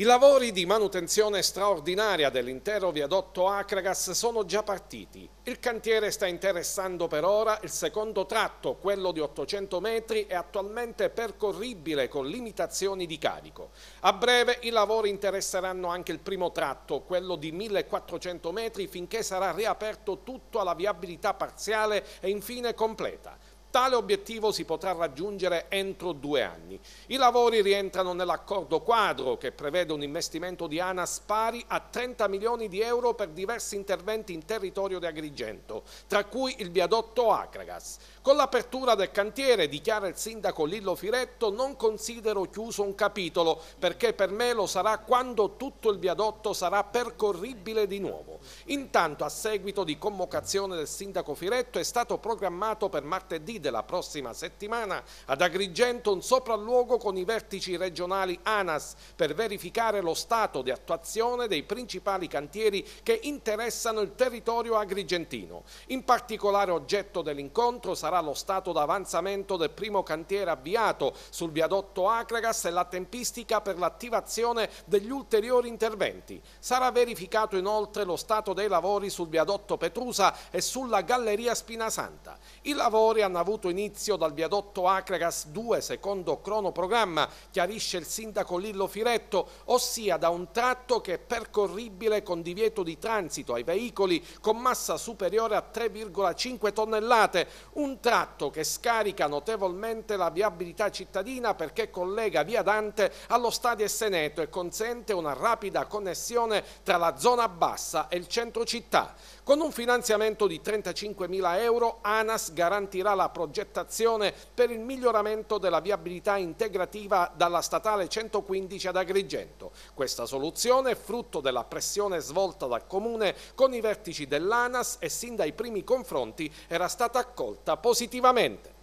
I lavori di manutenzione straordinaria dell'intero viadotto Acragas sono già partiti. Il cantiere sta interessando per ora il secondo tratto, quello di 800 metri, e attualmente percorribile con limitazioni di carico. A breve i lavori interesseranno anche il primo tratto, quello di 1400 metri, finché sarà riaperto tutto alla viabilità parziale e infine completa. Tale obiettivo si potrà raggiungere entro due anni. I lavori rientrano nell'accordo quadro che prevede un investimento di ANAS pari a 30 milioni di euro per diversi interventi in territorio di Agrigento, tra cui il viadotto Acragas. Con l'apertura del cantiere, dichiara il sindaco Lillo Firetto, non considero chiuso un capitolo perché per me lo sarà quando tutto il viadotto sarà percorribile di nuovo. Intanto, a seguito di convocazione del sindaco Firetto, è stato programmato per martedì della prossima settimana ad Agrigento un sopralluogo con i vertici regionali ANAS per verificare lo stato di attuazione dei principali cantieri che interessano il territorio agrigentino. In particolare oggetto dell'incontro sarà lo stato d'avanzamento del primo cantiere avviato sul viadotto Acragas e la tempistica per l'attivazione degli ulteriori interventi. Sarà verificato inoltre lo stato dei lavori sul viadotto Petrusa e sulla galleria Spinasanta. I lavori hanno avuto avuto inizio dal viadotto Acragas 2, secondo cronoprogramma, chiarisce il sindaco Lillo Firetto, ossia da un tratto che è percorribile con divieto di transito ai veicoli con massa superiore a 3,5 tonnellate, un tratto che scarica notevolmente la viabilità cittadina perché collega via Dante allo stadio Seneto e consente una rapida connessione tra la zona bassa e il centro città. Con un finanziamento di 35.000 euro ANAS garantirà la progettazione per il miglioramento della viabilità integrativa dalla statale 115 ad Agrigento. Questa soluzione è frutto della pressione svolta dal Comune con i vertici dell'ANAS e sin dai primi confronti era stata accolta positivamente.